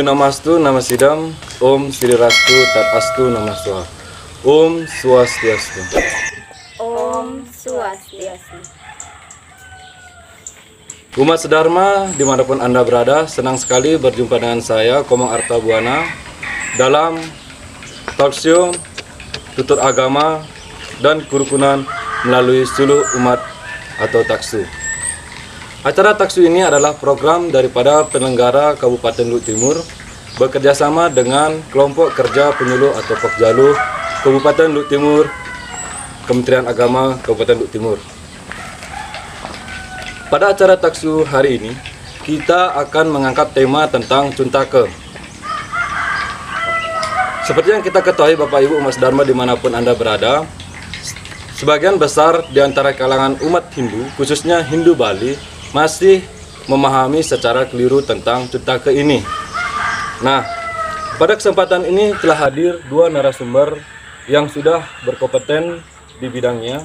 Namastu, sidam. Om Sidirastu, Tatastu, Swa Om Swastiastu. Om Swastiastu. Umat Sedharma, dimanapun Anda berada, senang sekali berjumpa dengan saya, Komang Arta Buana, dalam talkshow tutur agama dan kurukunan melalui suluh umat atau taksu. Acara taksu ini adalah program daripada penyelenggara Kabupaten Lut Timur bekerjasama dengan kelompok kerja penyuluh atau Pekjalu Kabupaten Lut Timur, Kementerian Agama Kabupaten Lut Timur. Pada acara taksu hari ini, kita akan mengangkat tema tentang cuntake. Seperti yang kita ketahui Bapak Ibu Mas Dharma dimanapun Anda berada, sebagian besar di antara kalangan umat Hindu, khususnya Hindu Bali, masih memahami secara keliru tentang cerita ke ini. Nah, pada kesempatan ini telah hadir dua narasumber yang sudah berkompeten di bidangnya.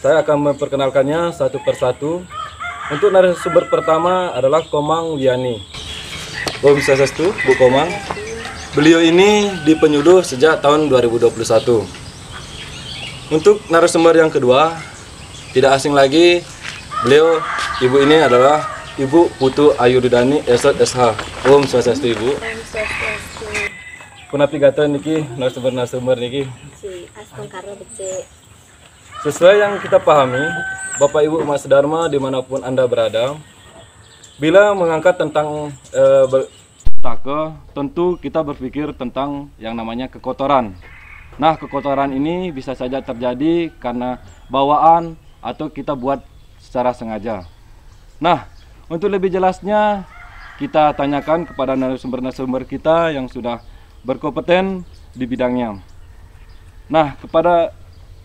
Saya akan memperkenalkannya satu persatu. Untuk narasumber pertama adalah Komang Wiani. Bu bisa sesuatu, Bu Komang. Beliau ini dipenyuduh sejak tahun 2021. Untuk narasumber yang kedua, tidak asing lagi Beliau, ibu ini adalah Ibu Putu Ayu Dudani Esot SH. Om Swastiastu Ibu. Om Swastiastu. Punapigatan niki narasumber-narasumber niki. Sesuai yang kita pahami, Bapak Ibu Mas Dharma dimanapun Anda berada, bila mengangkat tentang e, eh, bertake, tentu kita berpikir tentang yang namanya kekotoran. Nah, kekotoran ini bisa saja terjadi karena bawaan atau kita buat secara sengaja. Nah, untuk lebih jelasnya kita tanyakan kepada narasumber-narasumber kita yang sudah berkompeten di bidangnya. Nah, kepada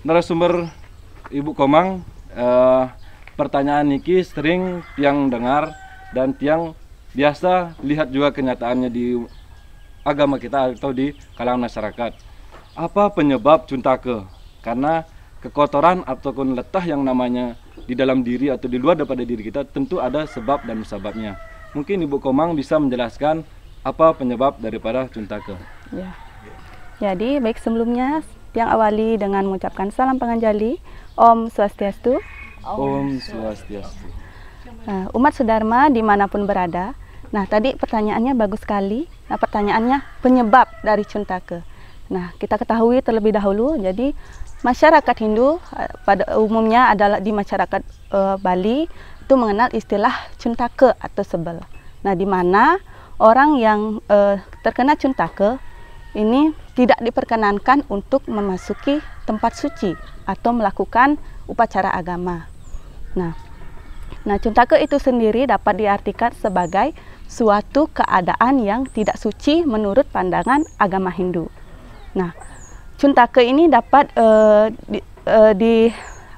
narasumber Ibu Komang, eh, pertanyaan Niki sering tiang dengar dan tiang biasa lihat juga kenyataannya di agama kita atau di kalangan masyarakat. Apa penyebab cuntake? Karena kekotoran ataupun letah yang namanya di dalam diri atau di luar daripada diri kita tentu ada sebab dan musababnya. Mungkin Ibu Komang bisa menjelaskan apa penyebab daripada cuntaka. Ya. Jadi baik sebelumnya yang awali dengan mengucapkan salam penganjali Om Swastiastu. Om Swastiastu. Nah, umat Sudarma dimanapun berada. Nah tadi pertanyaannya bagus sekali. Nah pertanyaannya penyebab dari ke Nah kita ketahui terlebih dahulu. Jadi masyarakat Hindu eh, pada umumnya adalah di masyarakat uh, Bali itu mengenal istilah cuntake atau sebel. Nah, di mana orang yang uh, terkena cuntake ini tidak diperkenankan untuk memasuki tempat suci atau melakukan upacara agama. Nah, nah cuntake itu sendiri dapat diartikan sebagai suatu keadaan yang tidak suci menurut pandangan agama Hindu. Nah, Cuntake ini dapat uh, di, uh, di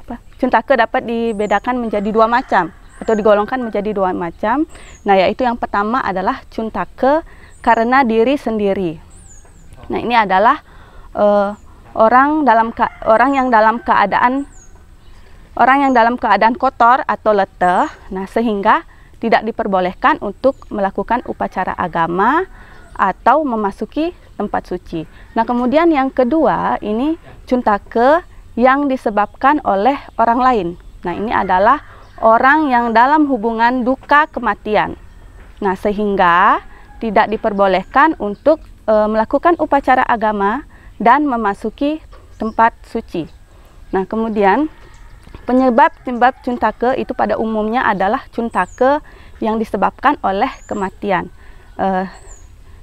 apa? Cuntake dapat dibedakan menjadi dua macam atau digolongkan menjadi dua macam. Nah, yaitu yang pertama adalah cuntake karena diri sendiri. Nah, ini adalah uh, orang dalam orang yang dalam keadaan orang yang dalam keadaan kotor atau leteh. Nah, sehingga tidak diperbolehkan untuk melakukan upacara agama atau memasuki tempat suci. Nah, kemudian yang kedua ini ke yang disebabkan oleh orang lain. Nah, ini adalah orang yang dalam hubungan duka kematian. Nah, sehingga tidak diperbolehkan untuk e, melakukan upacara agama dan memasuki tempat suci. Nah, kemudian penyebab-penyebab ke itu pada umumnya adalah ke yang disebabkan oleh kematian. E,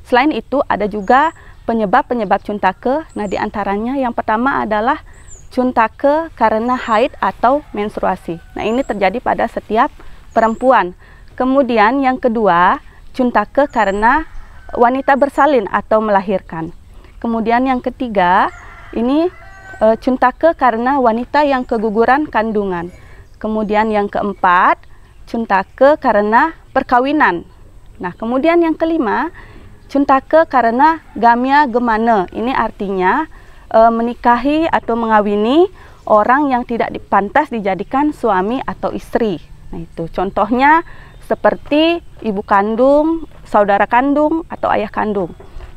Selain itu ada juga penyebab-penyebab cuntake. Nah, di antaranya yang pertama adalah cuntake karena haid atau menstruasi. Nah, ini terjadi pada setiap perempuan. Kemudian yang kedua, cuntake karena wanita bersalin atau melahirkan. Kemudian yang ketiga, ini e, cuntake karena wanita yang keguguran kandungan. Kemudian yang keempat, cuntake karena perkawinan. Nah, kemudian yang kelima, Cuntake karena gamia gemana. Ini artinya e, menikahi atau mengawini orang yang tidak pantas dijadikan suami atau istri. Nah, itu contohnya seperti ibu kandung, saudara kandung atau ayah kandung.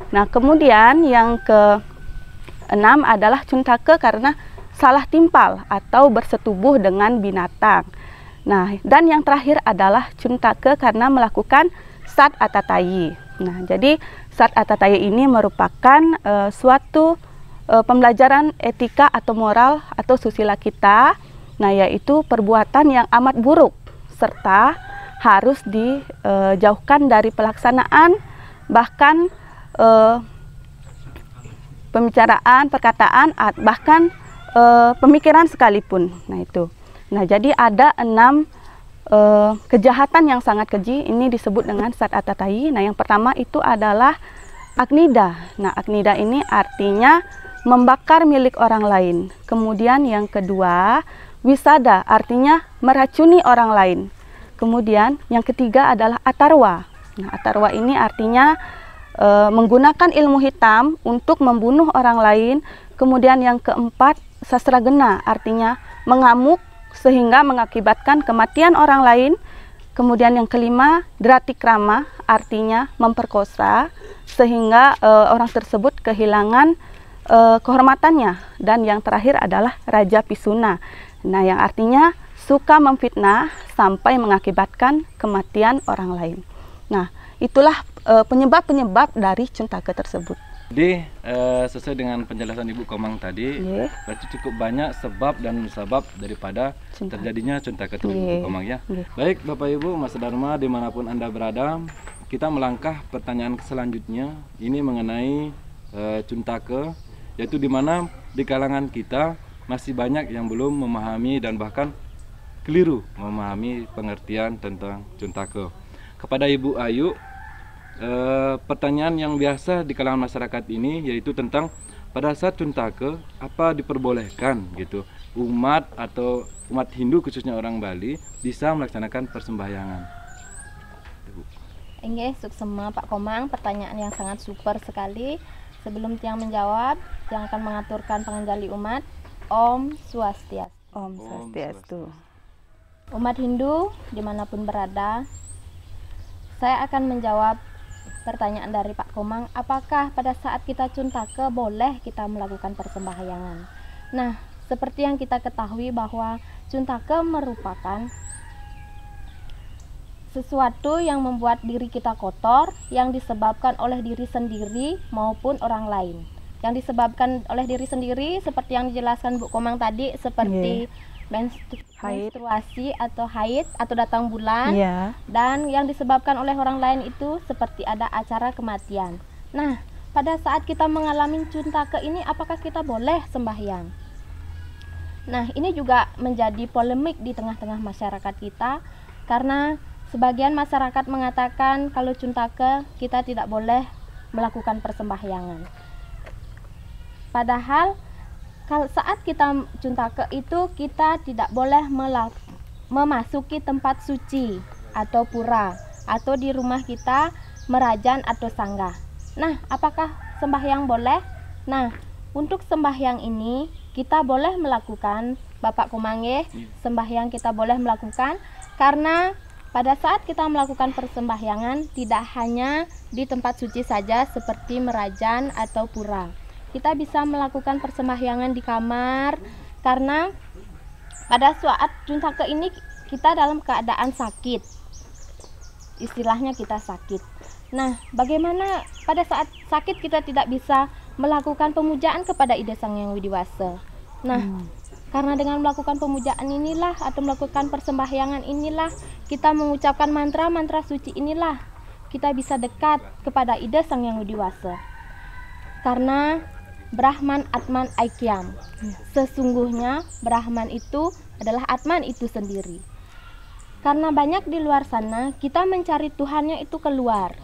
Nah, kemudian yang ke enam adalah cuntake karena salah timpal atau bersetubuh dengan binatang. Nah, dan yang terakhir adalah cuntake karena melakukan sat atatayi. Nah, jadi saat atataya ini merupakan uh, suatu uh, pembelajaran etika atau moral atau susila kita, nah yaitu perbuatan yang amat buruk serta harus dijauhkan eh, dari pelaksanaan bahkan uh, pembicaraan, perkataan, bahkan uh, pemikiran sekalipun. Nah itu. Nah jadi ada enam uh, kejahatan yang sangat keji ini disebut dengan sat atatai. Nah, yang pertama itu adalah agnida. Nah, agnida ini artinya membakar milik orang lain. Kemudian yang kedua, wisada artinya meracuni orang lain. Kemudian yang ketiga adalah atarwa. Nah, atarwa ini artinya e, menggunakan ilmu hitam untuk membunuh orang lain. Kemudian yang keempat, sastra gena artinya mengamuk sehingga mengakibatkan kematian orang lain. Kemudian yang kelima, dratikrama artinya memperkosa sehingga e, orang tersebut kehilangan e, kehormatannya dan yang terakhir adalah raja pisuna. Nah, yang artinya suka memfitnah sampai mengakibatkan kematian orang lain. Nah, itulah eh, penyebab-penyebab dari cintaka tersebut. Jadi uh, sesuai dengan penjelasan Ibu Komang tadi, yeah. berarti cukup banyak sebab dan sebab daripada cinta. terjadinya cinta ke. yeah. Ibu iya, iya. Komang ya. Yeah. Baik Bapak Ibu, Mas Dharma dimanapun Anda berada, kita melangkah pertanyaan selanjutnya ini mengenai eh, cinta ke, yaitu di mana di kalangan kita masih banyak yang belum memahami dan bahkan keliru memahami pengertian tentang cinta ke. Kepada Ibu Ayu, Eh, pertanyaan yang biasa di kalangan masyarakat ini yaitu tentang pada saat cuntake apa diperbolehkan gitu umat atau umat Hindu khususnya orang Bali bisa melaksanakan persembahyangan. Inge, suksema Pak Komang, pertanyaan yang sangat super sekali. Sebelum tiang menjawab, yang akan mengaturkan pengendali umat. Om Swastiastu. Om Swastiastu. Umat Hindu dimanapun berada, saya akan menjawab Pertanyaan dari Pak Komang, apakah pada saat kita cuntake boleh kita melakukan persembahyangan? Nah, seperti yang kita ketahui bahwa cuntake merupakan sesuatu yang membuat diri kita kotor yang disebabkan oleh diri sendiri maupun orang lain. Yang disebabkan oleh diri sendiri seperti yang dijelaskan Bu Komang tadi seperti yeah menstruasi haid. menstruasi atau haid atau datang bulan yeah. dan yang disebabkan oleh orang lain itu seperti ada acara kematian. Nah, pada saat kita mengalami ke ini apakah kita boleh sembahyang? Nah, ini juga menjadi polemik di tengah-tengah masyarakat kita karena sebagian masyarakat mengatakan kalau ke kita tidak boleh melakukan persembahyangan. Padahal kalau saat kita ke itu kita tidak boleh melak, memasuki tempat suci atau pura atau di rumah kita merajan atau sanggah. Nah, apakah sembahyang boleh? Nah, untuk sembahyang ini kita boleh melakukan Bapak Kumange iya. sembahyang kita boleh melakukan karena pada saat kita melakukan persembahyangan tidak hanya di tempat suci saja seperti merajan atau pura kita bisa melakukan persembahyangan di kamar karena pada saat juntake ini kita dalam keadaan sakit istilahnya kita sakit nah bagaimana pada saat sakit kita tidak bisa melakukan pemujaan kepada ide sang yang widiwasa nah hmm. karena dengan melakukan pemujaan inilah atau melakukan persembahyangan inilah kita mengucapkan mantra-mantra suci inilah kita bisa dekat kepada ide sang yang widiwasa karena Brahman Atman Aikyam. Sesungguhnya Brahman itu adalah Atman itu sendiri. Karena banyak di luar sana kita mencari Tuhannya itu keluar.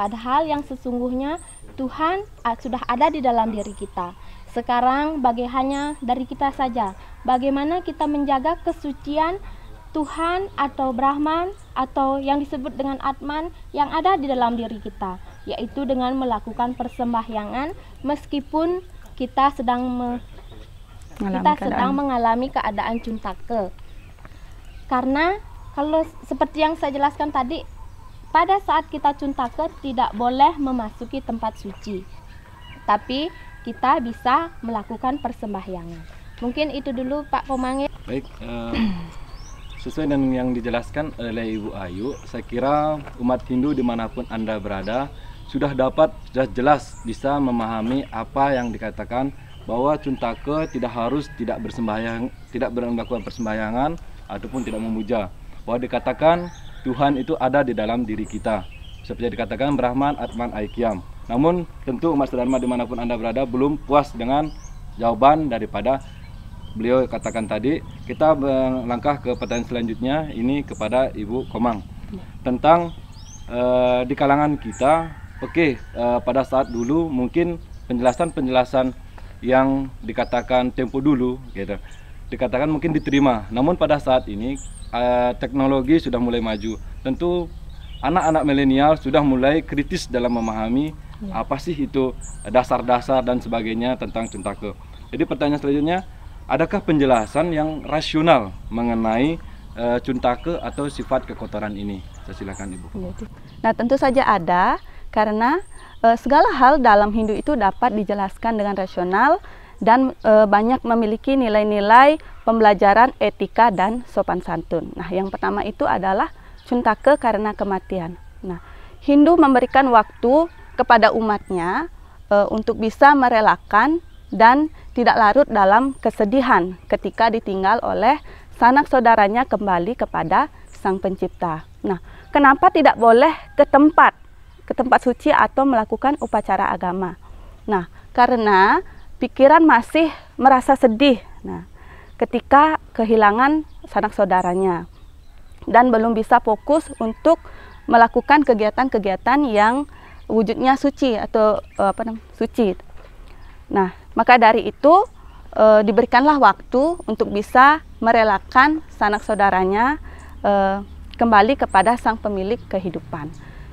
Padahal yang sesungguhnya Tuhan ah, sudah ada di dalam diri kita. Sekarang bagai hanya dari kita saja. Bagaimana kita menjaga kesucian Tuhan atau Brahman atau yang disebut dengan Atman yang ada di dalam diri kita, yaitu dengan melakukan persembahyangan meskipun kita sedang me, mengalami kita keadaan. sedang mengalami keadaan cuntake. Karena kalau seperti yang saya jelaskan tadi, pada saat kita cuntake tidak boleh memasuki tempat suci. Tapi kita bisa melakukan persembahyangan. Mungkin itu dulu Pak Komang Baik. Uh sesuai dengan yang dijelaskan oleh Ibu Ayu, saya kira umat Hindu dimanapun Anda berada, sudah dapat sudah jelas bisa memahami apa yang dikatakan bahwa cuntake tidak harus tidak bersembahyang tidak melakukan persembahyangan ataupun tidak memuja bahwa dikatakan Tuhan itu ada di dalam diri kita seperti dikatakan Brahman Atman Aikyam namun tentu Mas Dharma dimanapun anda berada belum puas dengan jawaban daripada beliau katakan tadi kita melangkah ke pertanyaan selanjutnya ini kepada Ibu Komang ya. tentang eh, di kalangan kita Oke, uh, pada saat dulu mungkin penjelasan-penjelasan yang dikatakan tempo dulu gitu. Dikatakan mungkin diterima. Namun pada saat ini uh, teknologi sudah mulai maju. Tentu anak-anak milenial sudah mulai kritis dalam memahami ya. apa sih itu dasar-dasar dan sebagainya tentang ke. Jadi pertanyaan selanjutnya, adakah penjelasan yang rasional mengenai uh, eh, Cuntake atau sifat kekotoran ini? Saya silakan Ibu. Iya, nah, tentu saja ada karena e, segala hal dalam Hindu itu dapat dijelaskan dengan rasional dan e, banyak memiliki nilai-nilai pembelajaran etika dan sopan santun. Nah, yang pertama itu adalah cinta ke karena kematian. Nah, Hindu memberikan waktu kepada umatnya e, untuk bisa merelakan dan tidak larut dalam kesedihan ketika ditinggal oleh sanak saudaranya kembali kepada Sang Pencipta. Nah, kenapa tidak boleh ke tempat ke tempat suci atau melakukan upacara agama. Nah, karena pikiran masih merasa sedih. Nah, ketika kehilangan sanak saudaranya dan belum bisa fokus untuk melakukan kegiatan-kegiatan yang wujudnya suci atau eh, apa namanya suci. Nah, maka dari itu e, diberikanlah waktu untuk bisa merelakan sanak saudaranya e, kembali kepada sang pemilik kehidupan.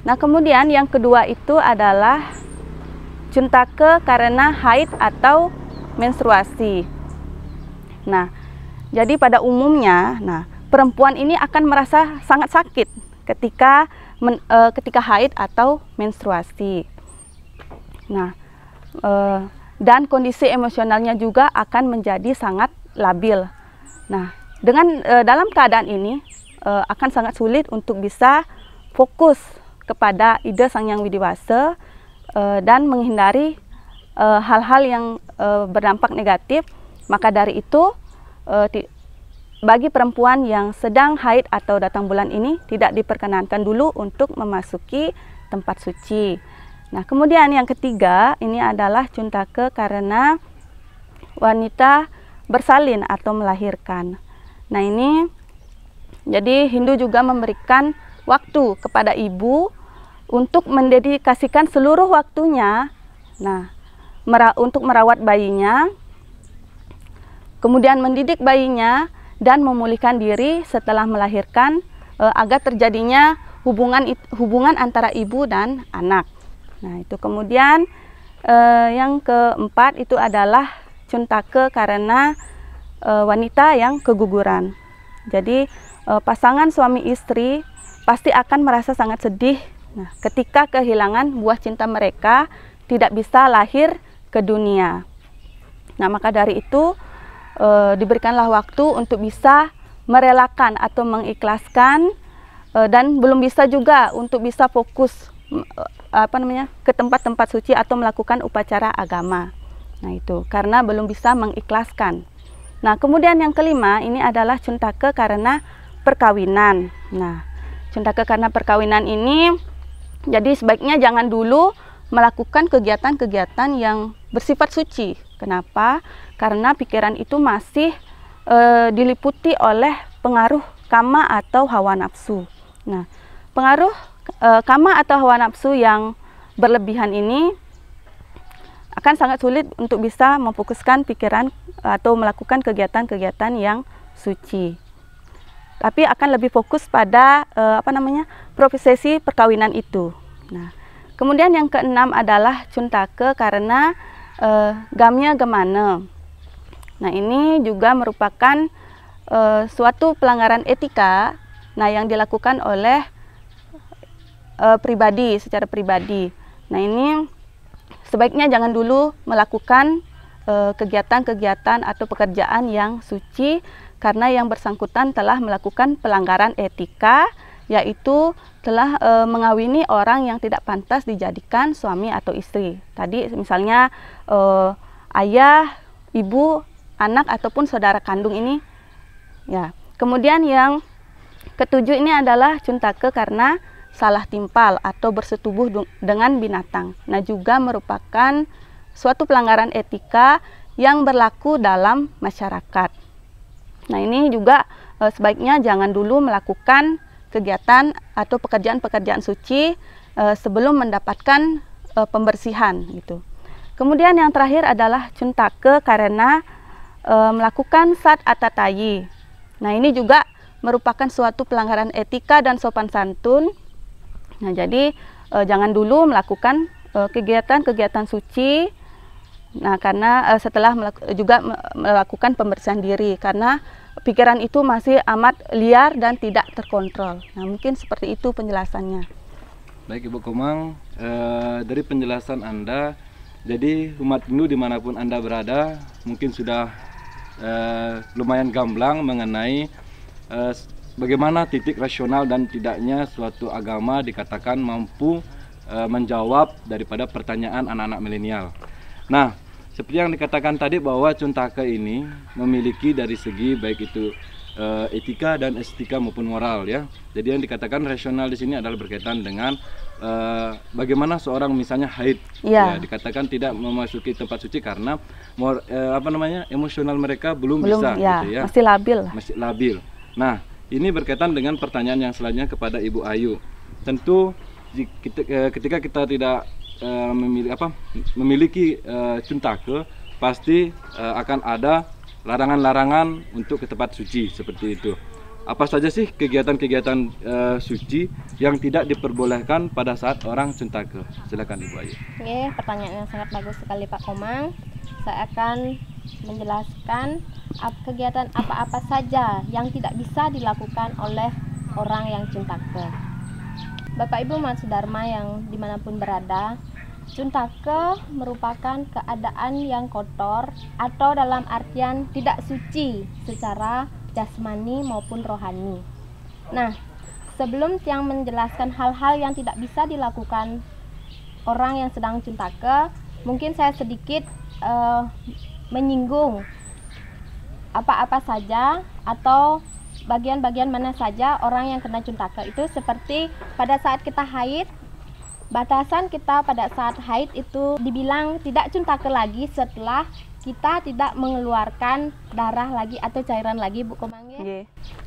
Nah, kemudian yang kedua itu adalah cuntake karena haid atau menstruasi. Nah, jadi pada umumnya, nah perempuan ini akan merasa sangat sakit ketika men, e, ketika haid atau menstruasi. Nah, e, dan kondisi emosionalnya juga akan menjadi sangat labil. Nah, dengan e, dalam keadaan ini e, akan sangat sulit untuk bisa fokus kepada ide Sang Yang Widiwasa uh, dan menghindari eh, hal-hal uh, yang uh, berdampak negatif. Maka dari itu, uh, bagi perempuan yang sedang haid atau datang bulan ini tidak diperkenankan dulu untuk memasuki tempat suci. Nah, kemudian yang ketiga ini adalah cuntake karena wanita bersalin atau melahirkan. Nah, ini jadi Hindu juga memberikan waktu kepada ibu untuk mendedikasikan seluruh waktunya nah mera untuk merawat bayinya kemudian mendidik bayinya dan memulihkan diri setelah melahirkan e, agar terjadinya hubungan hubungan antara ibu dan anak. Nah, itu kemudian e, yang keempat itu adalah cuntake karena e, wanita yang keguguran. Jadi e, pasangan suami istri pasti akan merasa sangat sedih nah, ketika kehilangan buah cinta mereka tidak bisa lahir ke dunia. Nah, maka dari itu e, diberikanlah waktu untuk bisa merelakan atau mengikhlaskan e, dan belum bisa juga untuk bisa fokus eh, apa namanya ke tempat-tempat suci atau melakukan upacara agama. Nah itu karena belum bisa mengikhlaskan. Nah kemudian yang kelima ini adalah cuntake karena perkawinan. Nah cendaka karena perkawinan ini jadi sebaiknya jangan dulu melakukan kegiatan-kegiatan yang bersifat suci. Kenapa? Karena pikiran itu masih e, diliputi oleh pengaruh kama atau hawa nafsu. Nah, pengaruh e, eh, kama atau hawa nafsu yang berlebihan ini akan sangat sulit untuk bisa memfokuskan pikiran atau melakukan kegiatan-kegiatan yang suci tapi akan lebih fokus pada uh, apa namanya profesi perkawinan itu. Nah, kemudian yang keenam adalah cuntake karena uh, gamnya gemane. Nah, ini juga merupakan uh, suatu pelanggaran etika nah yang dilakukan oleh uh, pribadi secara pribadi. Nah, ini sebaiknya jangan dulu melakukan kegiatan-kegiatan atau pekerjaan yang suci karena yang bersangkutan telah melakukan pelanggaran etika yaitu telah e, mengawini orang yang tidak pantas dijadikan suami atau istri. Tadi misalnya e, ayah, ibu, anak ataupun saudara kandung ini ya. Kemudian yang ketujuh ini adalah cuntake karena salah timpal atau bersetubuh dengan binatang. Nah, juga merupakan suatu pelanggaran etika yang berlaku dalam masyarakat. Nah ini juga e, sebaiknya jangan dulu melakukan kegiatan atau pekerjaan-pekerjaan suci e, sebelum mendapatkan e, pembersihan gitu. Kemudian yang terakhir adalah cuntake karena e, melakukan sat atatayi. Nah ini juga merupakan suatu pelanggaran etika dan sopan santun. Nah jadi e, jangan dulu melakukan kegiatan-kegiatan suci Nah, karena uh, setelah melaku, juga melakukan pembersihan diri karena pikiran itu masih amat liar dan tidak terkontrol. Nah, mungkin seperti itu penjelasannya. Baik, Ibu Komang, uh, dari penjelasan Anda, jadi umat Hindu dimanapun Anda berada, mungkin sudah uh, lumayan gamblang mengenai bagaimana titik rasional dan tidaknya suatu agama dikatakan mampu menjawab daripada pertanyaan anak-anak milenial. Nah, seperti yang dikatakan tadi bahwa cuntaka ini memiliki dari segi baik itu uh, etika dan estetika maupun moral ya. Jadi yang dikatakan rasional di sini adalah berkaitan dengan uh, bagaimana seorang misalnya haid yeah. ya dikatakan tidak memasuki tempat suci karena mor, uh, apa namanya emosional mereka belum, belum bisa ya, gitu ya. Masih labil. Masih labil. Nah, ini berkaitan dengan pertanyaan yang selanjutnya kepada Ibu Ayu. Tentu ketika kita tidak Eh, memiliki apa memiliki uh, eh, cuntake pasti uh, akan ada larangan-larangan untuk ke tempat suci seperti itu. Apa saja sih kegiatan-kegiatan uh, suci yang tidak diperbolehkan pada saat orang cuntake? Silakan Ibu Ayu. Oke, pertanyaan yang sangat bagus sekali Pak Komang. Saya akan menjelaskan kegiatan apa-apa saja yang tidak bisa dilakukan oleh orang yang cuntake. Bapak Ibu Mas Dharma yang dimanapun berada, Cuntake merupakan keadaan yang kotor atau dalam artian tidak suci secara jasmani maupun rohani. Nah, sebelum yang menjelaskan hal-hal yang tidak bisa dilakukan orang yang sedang cuntake, mungkin saya sedikit uh, menyinggung apa-apa saja atau bagian-bagian mana saja orang yang kena cuntaka itu seperti pada saat kita haid batasan kita pada saat haid itu dibilang tidak cuntaka lagi setelah kita tidak mengeluarkan darah lagi atau cairan lagi Bu Komangge. Yeah.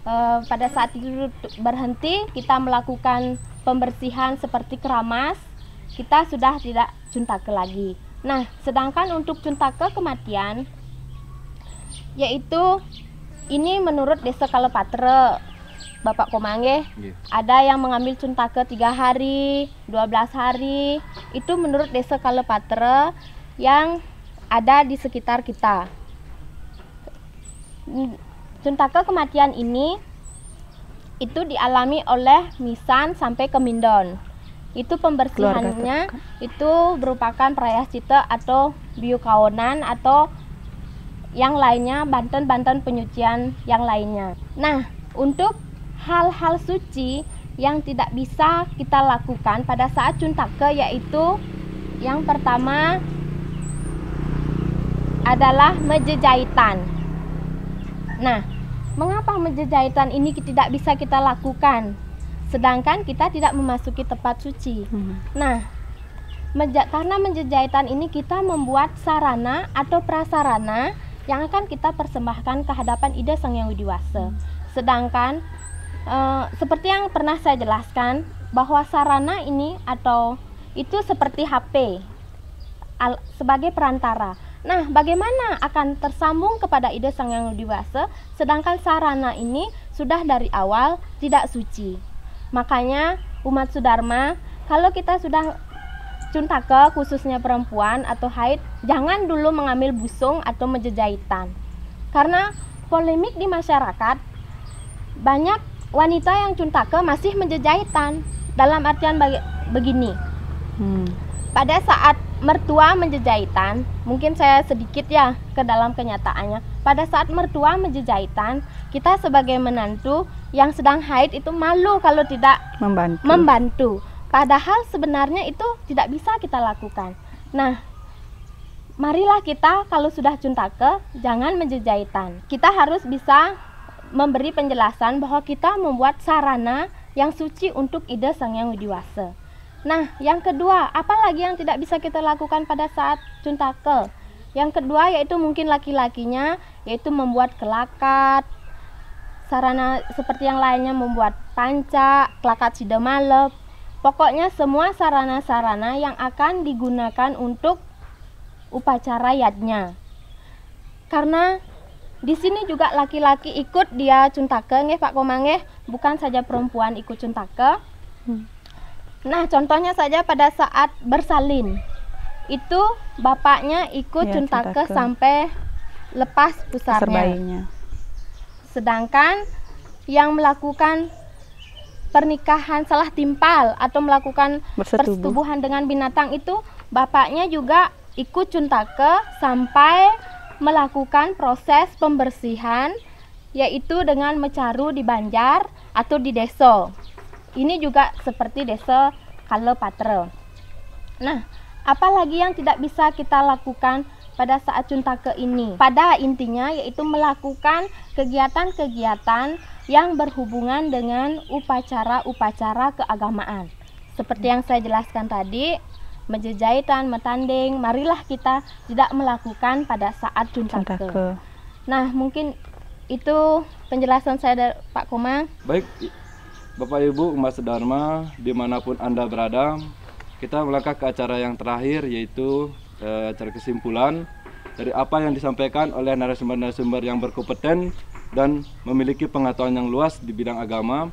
E, pada saat itu berhenti kita melakukan pembersihan seperti keramas kita sudah tidak cuntake lagi. Nah, sedangkan untuk cuntake kematian yaitu ini menurut desa Kalepatre. Bapak Komange yeah. ada yang mengambil cuntake tiga hari, 12 hari. Itu menurut desa Kalepatre yang ada di sekitar kita. Hmm, cuntake kematian ini itu dialami oleh Misan sampai ke Mindon. Itu pembersihannya kan? itu merupakan perayaan cita atau biukaonan atau yang lainnya banten-banten penyucian yang lainnya. Nah, untuk hal-hal suci yang tidak bisa kita lakukan pada saat cuntake yaitu yang pertama adalah mejejahitan. Nah, mengapa mejejahitan ini tidak bisa kita lakukan sedangkan kita tidak memasuki tempat suci? Hmm. Nah, menja karena menjejahitan ini kita membuat sarana atau prasarana yang akan kita persembahkan ke hadapan Ida Sang Yang Widiwasa. Sedangkan eh, seperti yang pernah saya jelaskan bahwa sarana ini atau itu seperti HP al, sebagai perantara. Nah, bagaimana akan tersambung kepada ida Sang Yang Widiwasa sedangkan sarana ini sudah dari awal tidak suci. Makanya umat sudharma, kalau kita sudah cuntake khususnya perempuan atau haid jangan dulu mengambil busung atau menjejaitan karena polemik di masyarakat banyak wanita yang cuntake masih menjejaitan dalam artian begini hmm. pada saat mertua menjejaitan mungkin saya sedikit ya ke dalam kenyataannya pada saat mertua menjejaitan kita sebagai menantu yang sedang haid itu malu kalau tidak membantu membantu Padahal sebenarnya itu tidak bisa kita lakukan. Nah, marilah kita kalau sudah cuntake jangan menjejaitan. Kita harus bisa memberi penjelasan bahwa kita membuat sarana yang suci untuk ide Sang Yang Widiwasa. Nah, yang kedua, apa lagi yang tidak bisa kita lakukan pada saat cuntake? Yang kedua yaitu mungkin laki-lakinya yaitu membuat kelakat, sarana seperti yang lainnya membuat panca, kelakat sidemalep. Pokoknya semua sarana-sarana yang akan digunakan untuk upacara yatnya. Karena di sini juga laki-laki ikut dia cuntake nggih Pak Komang bukan saja perempuan ikut cuntake. Hmm. Nah, contohnya saja pada saat bersalin. Itu bapaknya ikut ya, cuntake, cuntake sampai lepas pusarnya. Sedangkan yang melakukan pernikahan salah timpal atau melakukan Bersetubuh. persetubuhan dengan binatang itu bapaknya juga ikut cuntake sampai melakukan proses pembersihan yaitu dengan mecaru di banjar atau di deso. Ini juga seperti deso kalau patre. Nah, apalagi yang tidak bisa kita lakukan pada saat Cuntake ini. Pada intinya yaitu melakukan kegiatan-kegiatan yang berhubungan dengan upacara-upacara keagamaan. Seperti yang saya jelaskan tadi, menjejaitan, metanding, marilah kita tidak melakukan pada saat Cuntake. Cuntake. Nah, mungkin itu penjelasan saya dari Pak Komang. Baik, Bapak Ibu Mas Dharma, dimanapun Anda berada, kita melangkah ke acara yang terakhir yaitu e, eh, kesimpulan dari apa yang disampaikan oleh narasumber-narasumber yang berkompeten dan memiliki pengetahuan yang luas di bidang agama.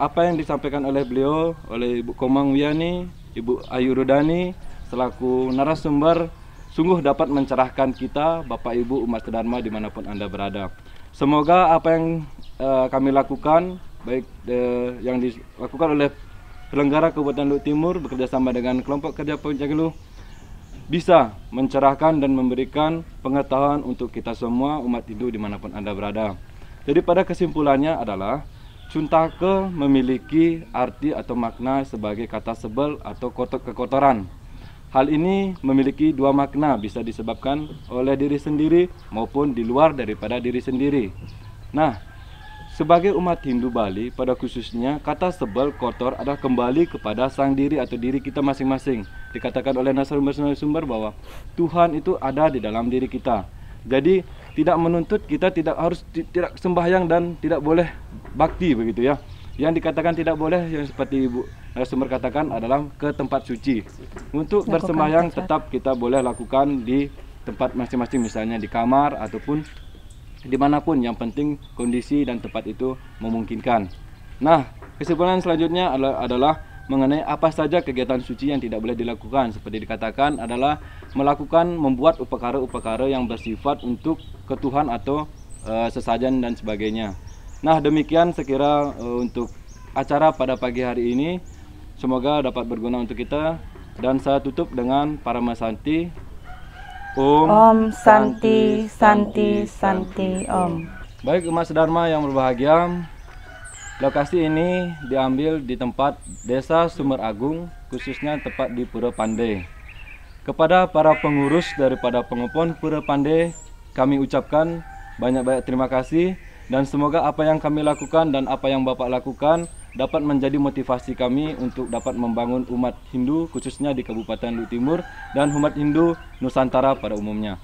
Apa yang disampaikan oleh beliau, oleh Ibu Komang Wiani, Ibu Ayu Rudani, selaku narasumber, sungguh dapat mencerahkan kita, Bapak Ibu umat Sedharma dimanapun Anda berada. Semoga apa yang uh, kami lakukan, baik uh, yang dilakukan oleh penyelenggara Kabupaten Lut Timur bekerjasama dengan kelompok kerja Penjagilu bisa mencerahkan dan memberikan pengetahuan untuk kita semua umat Hindu dimanapun Anda berada. Jadi pada kesimpulannya adalah Cuntake memiliki arti atau makna sebagai kata sebel atau kotor kekotoran. Hal ini memiliki dua makna bisa disebabkan oleh diri sendiri maupun di luar daripada diri sendiri. Nah, sebagai umat Hindu Bali, pada khususnya kata sebel kotor adalah kembali kepada sang diri atau diri kita masing-masing. Dikatakan oleh narasumber sumber bahwa Tuhan itu ada di dalam diri kita. Jadi tidak menuntut kita tidak harus tidak sembahyang dan tidak boleh bakti begitu ya. Yang dikatakan tidak boleh yang seperti Ibu Sumber katakan adalah ke tempat suci. Untuk bersembahyang tetap kita boleh lakukan di tempat masing-masing misalnya di kamar ataupun dimanapun yang penting kondisi dan tempat itu memungkinkan. Nah, kesimpulan selanjutnya adalah, adalah mengenai apa saja kegiatan suci yang tidak boleh dilakukan. Seperti dikatakan adalah melakukan membuat upacara-upacara yang bersifat untuk ketuhan atau e, sesajen dan sebagainya. Nah, demikian sekira e, untuk acara pada pagi hari ini. Semoga dapat berguna untuk kita dan saya tutup dengan para masanti Om, Om Santi, Santi, Santi, Santi Om. Baik Mas Dharma yang berbahagia, lokasi ini diambil di tempat Desa Sumber Agung, khususnya tepat di Pura Pandai. Kepada para pengurus daripada pengepon Pura Pandai, kami ucapkan banyak-banyak terima kasih dan semoga apa yang kami lakukan dan apa yang Bapak lakukan dapat menjadi motivasi kami untuk dapat membangun umat Hindu khususnya di Kabupaten Lu Timur dan umat Hindu Nusantara pada umumnya.